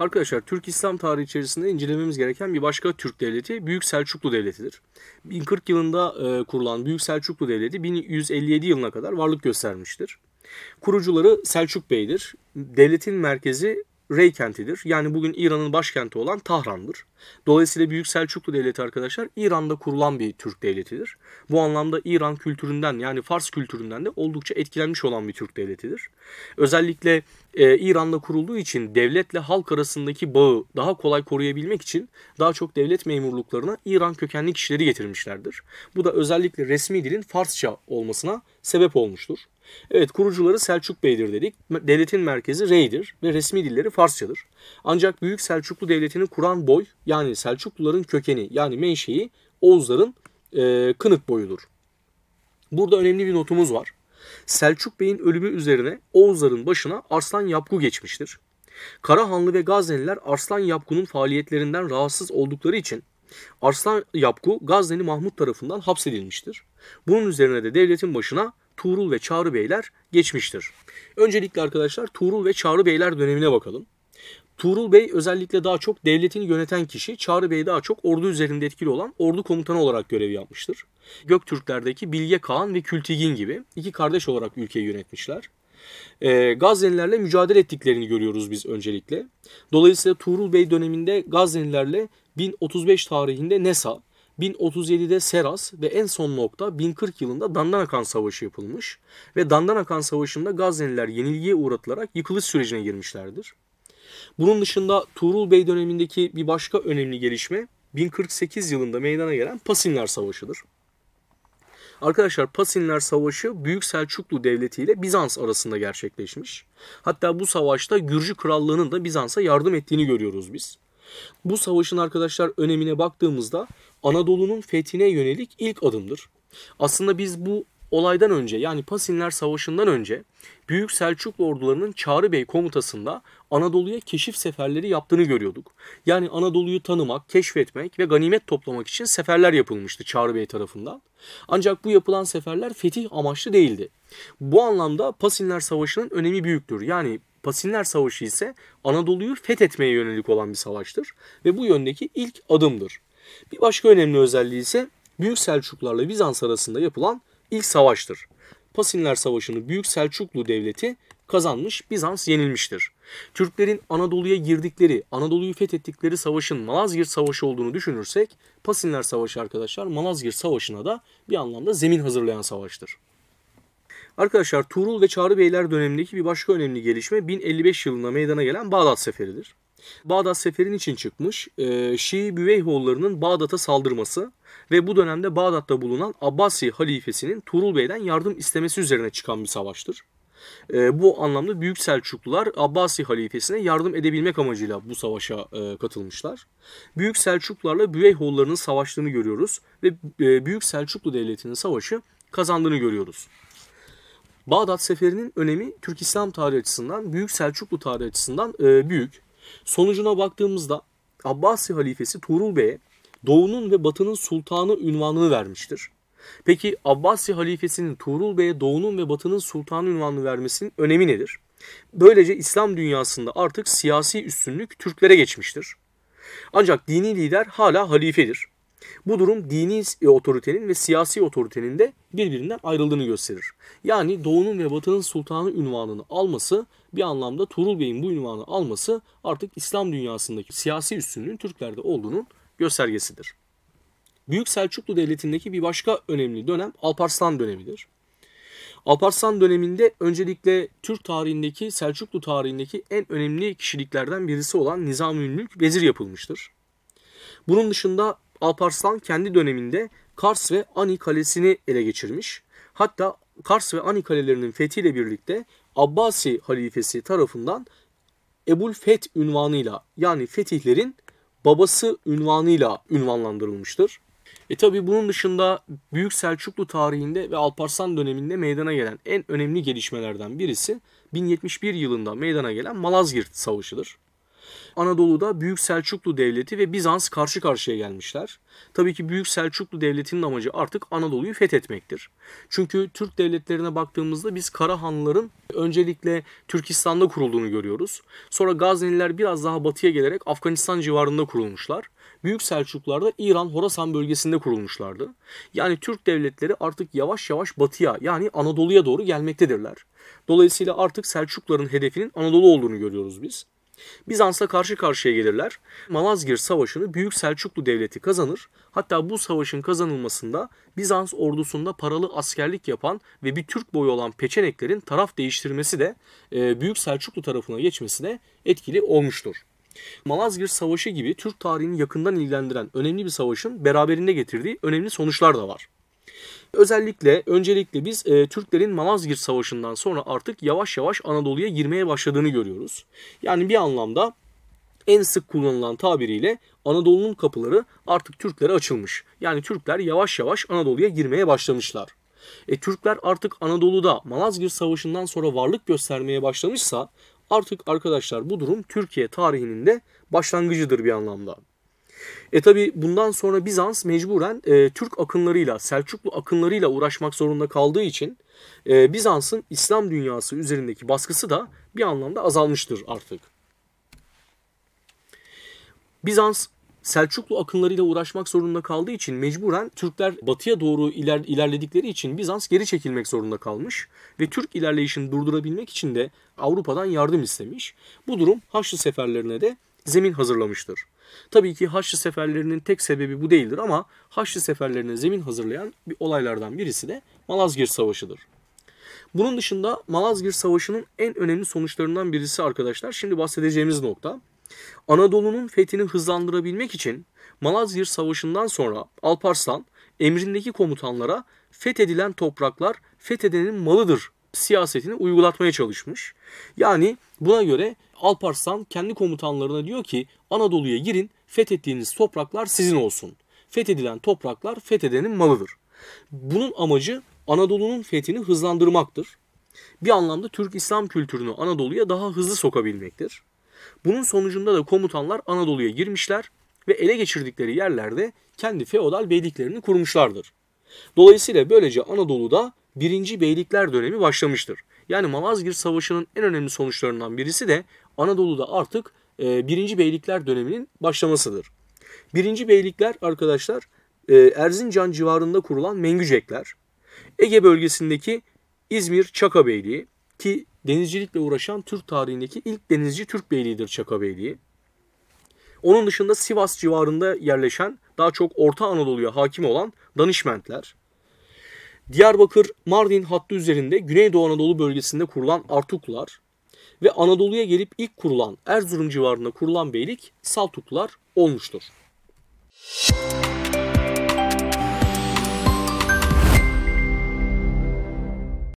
Arkadaşlar Türk İslam tarihi içerisinde incelememiz gereken bir başka Türk devleti Büyük Selçuklu Devleti'dir. 1040 yılında e, kurulan Büyük Selçuklu Devleti 1157 yılına kadar varlık göstermiştir. Kurucuları Selçuk Bey'dir. Devletin merkezi Rey kentidir. Yani bugün İran'ın başkenti olan Tahran'dır. Dolayısıyla Büyük Selçuklu Devleti arkadaşlar İran'da kurulan bir Türk devletidir. Bu anlamda İran kültüründen yani Fars kültüründen de oldukça etkilenmiş olan bir Türk devletidir. Özellikle e, İran'da kurulduğu için devletle halk arasındaki bağı daha kolay koruyabilmek için daha çok devlet memurluklarına İran kökenli kişileri getirmişlerdir. Bu da özellikle resmi dilin Farsça olmasına sebep olmuştur. Evet kurucuları Selçuk Bey'dir dedik. Devletin merkezi Rey'dir ve resmi dilleri Farsçadır. Ancak Büyük Selçuklu Devleti'ni kuran boy yani Selçukluların kökeni yani menşei Oğuzların e, kınık boyudur. Burada önemli bir notumuz var. Selçuk Bey'in ölümü üzerine Oğuzların başına Arslan Yapku geçmiştir. Karahanlı ve Gazneliler Arslan Yapku'nun faaliyetlerinden rahatsız oldukları için Arslan Yapku Gazneli Mahmut tarafından hapsedilmiştir. Bunun üzerine de devletin başına Tuğrul ve Çağrı Beyler geçmiştir. Öncelikle arkadaşlar Tuğrul ve Çağrı Beyler dönemine bakalım. Tuğrul Bey özellikle daha çok devletini yöneten kişi, Çağrı Bey daha çok ordu üzerinde etkili olan ordu komutanı olarak görev yapmıştır. Göktürklerdeki Bilge Kağan ve Kültigin gibi iki kardeş olarak ülkeyi yönetmişler. E, mücadele ettiklerini görüyoruz biz öncelikle. Dolayısıyla Tuğrul Bey döneminde Gaznelilerle 1035 tarihinde Nesa, 1037'de Seras ve en son nokta 1040 yılında Dandanakan Savaşı yapılmış ve Dandanakan Savaşı'nda Gazneliler yenilgiye uğratılarak yıkılış sürecine girmişlerdir. Bunun dışında Tuğrul Bey dönemindeki bir başka önemli gelişme 1048 yılında meydana gelen Pasinler Savaşı'dır. Arkadaşlar Pasinler Savaşı Büyük Selçuklu Devleti ile Bizans arasında gerçekleşmiş. Hatta bu savaşta Gürcü Krallığı'nın da Bizans'a yardım ettiğini görüyoruz biz. Bu savaşın arkadaşlar önemine baktığımızda Anadolu'nun fethine yönelik ilk adımdır. Aslında biz bu olaydan önce yani Pasinler Savaşı'ndan önce Büyük Selçuklu ordularının Çağrı Bey komutasında Anadolu'ya keşif seferleri yaptığını görüyorduk. Yani Anadolu'yu tanımak, keşfetmek ve ganimet toplamak için seferler yapılmıştı Çağrı Bey tarafından. Ancak bu yapılan seferler fetih amaçlı değildi. Bu anlamda Pasinler Savaşı'nın önemi büyüktür. Yani Pasinler Savaşı ise Anadolu'yu fethetmeye yönelik olan bir savaştır ve bu yöndeki ilk adımdır. Bir başka önemli özelliği ise Büyük Selçuklar'la Bizans arasında yapılan ilk savaştır. Pasinler Savaşı'nı Büyük Selçuklu Devleti kazanmış, Bizans yenilmiştir. Türklerin Anadolu'ya girdikleri, Anadolu'yu fethettikleri savaşın Malazgirt Savaşı olduğunu düşünürsek, Pasinler Savaşı arkadaşlar Malazgirt Savaşı'na da bir anlamda zemin hazırlayan savaştır. Arkadaşlar Tuğrul ve Çağrı Beyler dönemindeki bir başka önemli gelişme 1055 yılında meydana gelen Bağdat Seferi'dir. Bağdat Seferi'nin için çıkmış e, Şii Büveyhoğullarının Bağdat'a saldırması ve bu dönemde Bağdat'ta bulunan Abbasi halifesinin Tuğrul Bey'den yardım istemesi üzerine çıkan bir savaştır. E, bu anlamda Büyük Selçuklular Abbasi halifesine yardım edebilmek amacıyla bu savaşa e, katılmışlar. Büyük Selçuklularla Büveyhoğullarının savaştığını görüyoruz ve e, Büyük Selçuklu Devleti'nin savaşı kazandığını görüyoruz. Bağdat seferinin önemi Türk İslam tarihi açısından, Büyük Selçuklu tarihi açısından e, büyük. Sonucuna baktığımızda Abbasi halifesi Tuğrul Bey'e Doğu'nun ve Batı'nın sultanı ünvanını vermiştir. Peki Abbasi halifesinin Tuğrul Bey'e Doğu'nun ve Batı'nın sultanı ünvanını vermesinin önemi nedir? Böylece İslam dünyasında artık siyasi üstünlük Türklere geçmiştir. Ancak dini lider hala halifedir. Bu durum dini e, otoritenin ve siyasi otoritenin de birbirinden ayrıldığını gösterir. Yani Doğu'nun ve Batı'nın sultanı ünvanını alması bir anlamda Tuğrul Bey'in bu ünvanı alması artık İslam dünyasındaki siyasi üstünlüğün Türklerde olduğunun göstergesidir. Büyük Selçuklu Devleti'ndeki bir başka önemli dönem Alparslan dönemidir. Alparslan döneminde öncelikle Türk tarihindeki, Selçuklu tarihindeki en önemli kişiliklerden birisi olan Nizamü'nün vezir yapılmıştır. Bunun dışında Alparslan kendi döneminde Kars ve Ani kalesini ele geçirmiş. Hatta Kars ve Ani kalelerinin fethiyle birlikte Abbasi halifesi tarafından Ebul Feth ünvanıyla yani fetihlerin babası ünvanıyla ünvanlandırılmıştır. E tabi bunun dışında Büyük Selçuklu tarihinde ve Alparslan döneminde meydana gelen en önemli gelişmelerden birisi 1071 yılında meydana gelen Malazgirt Savaşı'dır. Anadolu'da Büyük Selçuklu Devleti ve Bizans karşı karşıya gelmişler. Tabii ki Büyük Selçuklu Devleti'nin amacı artık Anadolu'yu fethetmektir. Çünkü Türk devletlerine baktığımızda biz Karahanlıların öncelikle Türkistan'da kurulduğunu görüyoruz. Sonra Gazneliler biraz daha batıya gelerek Afganistan civarında kurulmuşlar. Büyük Selçuklular da İran Horasan bölgesinde kurulmuşlardı. Yani Türk devletleri artık yavaş yavaş batıya yani Anadolu'ya doğru gelmektedirler. Dolayısıyla artık Selçukluların hedefinin Anadolu olduğunu görüyoruz biz. Bizans'la karşı karşıya gelirler. Malazgir Savaşı'nı Büyük Selçuklu Devleti kazanır. Hatta bu savaşın kazanılmasında Bizans ordusunda paralı askerlik yapan ve bir Türk boyu olan Peçeneklerin taraf değiştirmesi de e, Büyük Selçuklu tarafına geçmesine etkili olmuştur. Malazgir Savaşı gibi Türk tarihini yakından ilgilendiren önemli bir savaşın beraberinde getirdiği önemli sonuçlar da var. Özellikle öncelikle biz e, Türklerin Malazgirt Savaşı'ndan sonra artık yavaş yavaş Anadolu'ya girmeye başladığını görüyoruz. Yani bir anlamda en sık kullanılan tabiriyle Anadolu'nun kapıları artık Türklere açılmış. Yani Türkler yavaş yavaş Anadolu'ya girmeye başlamışlar. E, Türkler artık Anadolu'da Malazgirt Savaşı'ndan sonra varlık göstermeye başlamışsa artık arkadaşlar bu durum Türkiye tarihinin de başlangıcıdır bir anlamda. E tabi bundan sonra Bizans mecburen e, Türk akınlarıyla, Selçuklu akınlarıyla uğraşmak zorunda kaldığı için e, Bizans'ın İslam dünyası üzerindeki baskısı da bir anlamda azalmıştır artık. Bizans Selçuklu akınlarıyla uğraşmak zorunda kaldığı için mecburen Türkler batıya doğru iler, ilerledikleri için Bizans geri çekilmek zorunda kalmış ve Türk ilerleyişini durdurabilmek için de Avrupa'dan yardım istemiş. Bu durum Haçlı seferlerine de zemin hazırlamıştır. Tabii ki Haçlı seferlerinin tek sebebi bu değildir ama Haçlı seferlerine zemin hazırlayan bir olaylardan birisi de Malazgirt Savaşı'dır. Bunun dışında Malazgirt Savaşı'nın en önemli sonuçlarından birisi arkadaşlar şimdi bahsedeceğimiz nokta. Anadolu'nun fethini hızlandırabilmek için Malazgirt Savaşı'ndan sonra Alparslan emrindeki komutanlara fethedilen topraklar fethedenin malıdır siyasetini uygulatmaya çalışmış. Yani buna göre Alparslan kendi komutanlarına diyor ki Anadolu'ya girin fethettiğiniz topraklar sizin olsun. Fethedilen topraklar fethedenin malıdır. Bunun amacı Anadolu'nun fethini hızlandırmaktır. Bir anlamda Türk İslam kültürünü Anadolu'ya daha hızlı sokabilmektir. Bunun sonucunda da komutanlar Anadolu'ya girmişler ve ele geçirdikleri yerlerde kendi feodal beyliklerini kurmuşlardır. Dolayısıyla böylece Anadolu'da 1. Beylikler dönemi başlamıştır. Yani Malazgirt Savaşı'nın en önemli sonuçlarından birisi de Anadolu'da artık 1. E, Beylikler döneminin başlamasıdır. 1. Beylikler arkadaşlar e, Erzincan civarında kurulan Mengücekler, Ege bölgesindeki İzmir Çaka Beyliği ki denizcilikle uğraşan Türk tarihindeki ilk denizci Türk Beyliğidir Çaka Beyliği. Onun dışında Sivas civarında yerleşen daha çok Orta Anadolu'ya hakim olan Danişmentler, Diyarbakır-Mardin hattı üzerinde Güneydoğu Anadolu bölgesinde kurulan Artuklar ve Anadolu'ya gelip ilk kurulan Erzurum civarında kurulan beylik Saltuklar olmuştur. Müzik